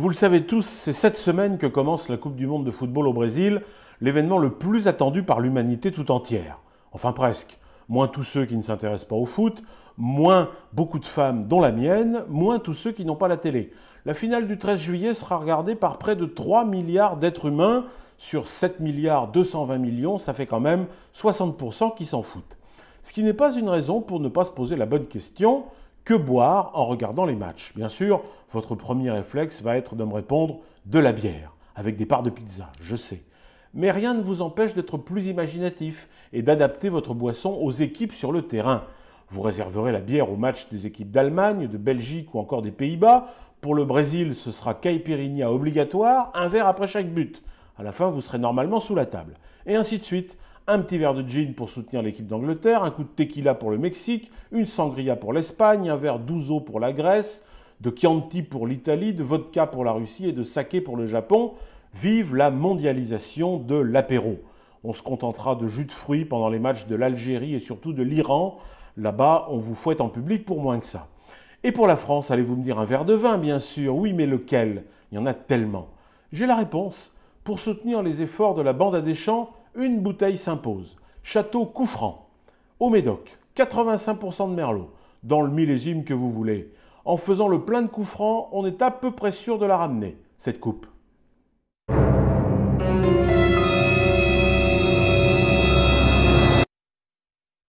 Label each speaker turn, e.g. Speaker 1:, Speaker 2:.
Speaker 1: Vous le savez tous, c'est cette semaine que commence la Coupe du Monde de football au Brésil, l'événement le plus attendu par l'humanité tout entière. Enfin presque. Moins tous ceux qui ne s'intéressent pas au foot, moins beaucoup de femmes dont la mienne, moins tous ceux qui n'ont pas la télé. La finale du 13 juillet sera regardée par près de 3 milliards d'êtres humains sur 7 milliards 220 millions, ça fait quand même 60% qui s'en foutent. Ce qui n'est pas une raison pour ne pas se poser la bonne question, que boire en regardant les matchs Bien sûr, votre premier réflexe va être de me répondre de la bière, avec des parts de pizza, je sais. Mais rien ne vous empêche d'être plus imaginatif et d'adapter votre boisson aux équipes sur le terrain. Vous réserverez la bière aux matchs des équipes d'Allemagne, de Belgique ou encore des Pays-Bas. Pour le Brésil, ce sera caipirinha obligatoire, un verre après chaque but. À la fin, vous serez normalement sous la table. Et ainsi de suite, un petit verre de gin pour soutenir l'équipe d'Angleterre, un coup de tequila pour le Mexique, une sangria pour l'Espagne, un verre d'ouzo pour la Grèce, de Chianti pour l'Italie, de vodka pour la Russie et de saké pour le Japon. Vive la mondialisation de l'apéro. On se contentera de jus de fruits pendant les matchs de l'Algérie et surtout de l'Iran. Là-bas, on vous fouette en public pour moins que ça. Et pour la France, allez-vous me dire un verre de vin, bien sûr. Oui, mais lequel Il y en a tellement. J'ai la réponse. Pour soutenir les efforts de la bande à Deschamps, une bouteille s'impose. Château Couffrand, au Médoc, 85% de Merlot, dans le millésime que vous voulez. En faisant le plein de Couffrand, on est à peu près sûr de la ramener, cette coupe.